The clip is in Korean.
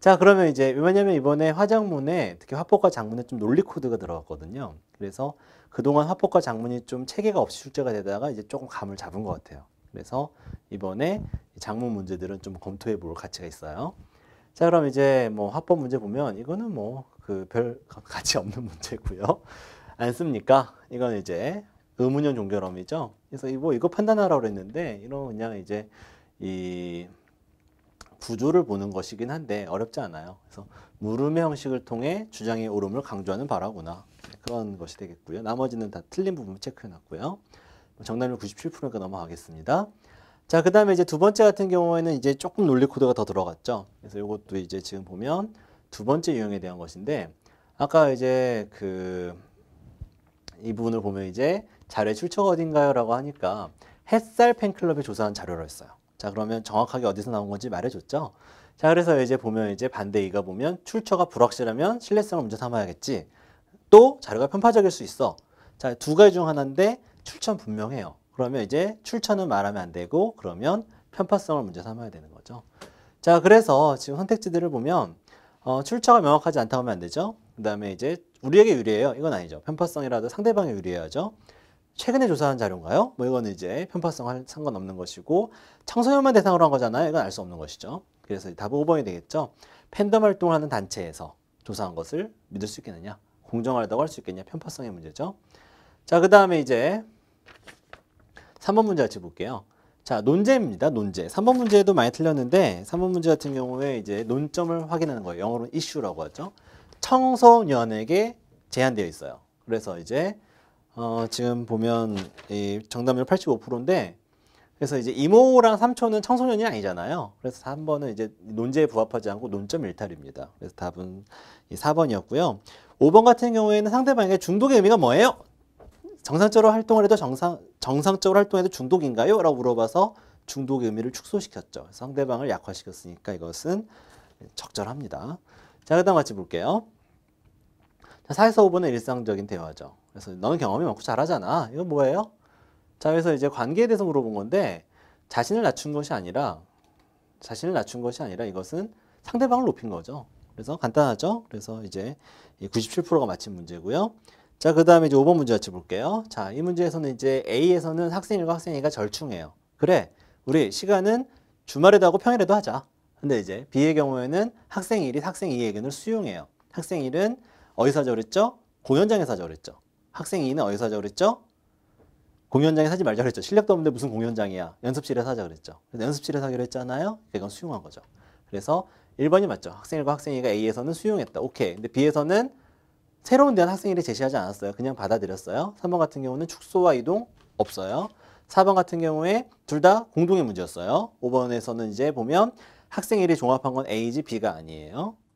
자 그러면 이제 왜냐면 이번에 화장문에 특히 화법과 장문에 좀 논리 코드가 들어갔거든요. 그래서 그동안 화법과 장문이 좀 체계가 없이 출제가 되다가 이제 조금 감을 잡은 것 같아요. 그래서 이번에 장문 문제들은 좀 검토해 볼 가치가 있어요. 자 그럼 이제 뭐 화법 문제 보면 이거는 뭐 그 별 가치 없는 문제고요. 안 씁니까? 이건 이제 의문형 종결함이죠. 그래서 이거 뭐 이거 판단하라고 그랬는데 이런 그냥 이제 이 구조를 보는 것이긴 한데 어렵지 않아요. 그래서 물음의 형식을 통해 주장의 오름을 강조하는 바라구나. 그런 것이 되겠고요. 나머지는 다 틀린 부분 을 체크해놨고요. 정답률 9 7가 넘어가겠습니다. 자, 그 다음에 이제 두 번째 같은 경우에는 이제 조금 논리 코드가 더 들어갔죠. 그래서 이것도 이제 지금 보면 두 번째 유형에 대한 것인데 아까 이제 그 이 부분을 보면 이제 자료의 출처가 어딘가요? 라고 하니까 햇살 팬클럽이 조사한 자료를 했어요. 자 그러면 정확하게 어디서 나온 건지 말해줬죠. 자 그래서 이제 보면 이제 반대 이가 보면 출처가 불확실하면 신뢰성을 문제 삼아야겠지. 또 자료가 편파적일 수 있어. 자 두 가지 중 하나인데 출처는 분명해요. 그러면 이제 출처는 말하면 안 되고 그러면 편파성을 문제 삼아야 되는 거죠. 자 그래서 지금 선택지들을 보면 어, 출처가 명확하지 않다고 하면 안 되죠. 그 다음에 이제 우리에게 유리해요. 이건 아니죠. 편파성이라도 상대방에 유리해야죠. 최근에 조사한 자료인가요? 뭐 이거는 이제 편파성 할 상관없는 것이고 청소년만 대상으로 한 거잖아요. 이건 알 수 없는 것이죠. 그래서 답은 5번이 되겠죠. 팬덤 활동을 하는 단체에서 조사한 것을 믿을 수 있겠느냐? 공정하다고 할 수 있겠냐? 편파성의 문제죠. 자, 그 다음에 이제 3번 문제 같이 볼게요. 자, 논제입니다. 논제. 3번 문제도 많이 틀렸는데 3번 문제 같은 경우에 이제 논점을 확인하는 거예요. 영어로는 i s 라고 하죠. 청소년에게 제한되어 있어요. 그래서 이제 어, 지금 보면 이 정답률 85%인데 그래서 이제 이모랑 삼촌은 청소년이 아니잖아요. 그래서 3번은 이제 논제에 부합하지 않고 논점 일탈입니다. 그래서 답은 4번이었고요. 5번 같은 경우에는 상대방에게 중독의 의미가 뭐예요? 정상적으로 활동을 해도 정상, 정상적으로 활동해도 중독인가요? 라고 물어봐서 중독의 의미를 축소시켰죠. 상대방을 약화시켰으니까 이것은 적절합니다. 자, 그 다음 같이 볼게요. 자, 4에서 5번은 일상적인 대화죠. 그래서 너는 경험이 많고 잘하잖아. 이거 뭐예요? 자, 그래서 이제 관계에 대해서 물어본 건데 자신을 낮춘 것이 아니라 자신을 낮춘 것이 아니라 이것은 상대방을 높인 거죠. 그래서 간단하죠. 그래서 이제 97%가 맞힌 문제고요. 자, 그 다음에 이제 5번 문제 같이 볼게요 자, 이 문제에서는 이제 A에서는 학생 1과 학생 2가 절충해요. 그래, 우리 시간은 주말에도 하고 평일에도 하자. 근데 이제 B의 경우에는 학생 1이 학생 2의 의견을 수용해요. 학생 1은 어디서 저랬죠 공연장에서 저랬죠 학생 A는 어디서 하자 그랬죠? 공연장에서 하지 말자 그랬죠. 실력도 없는데 무슨 공연장이야. 연습실에서 하자 그랬죠. 그래서 연습실에서 하기로 했잖아요. 그건 수용한 거죠. 그래서 1번이 맞죠. 학생 1과 학생 2가 A에서는 수용했다. 오케이. 근데 B에서는 새로운 대안 학생일을 제시하지 않았어요. 그냥 받아들였어요. 3번 같은 경우는 축소와 이동 없어요. 4번 같은 경우에 둘 다 공동의 문제였어요. 5번에서는 이제 보면 학생일이 종합한 건 A지 B가 아니에요.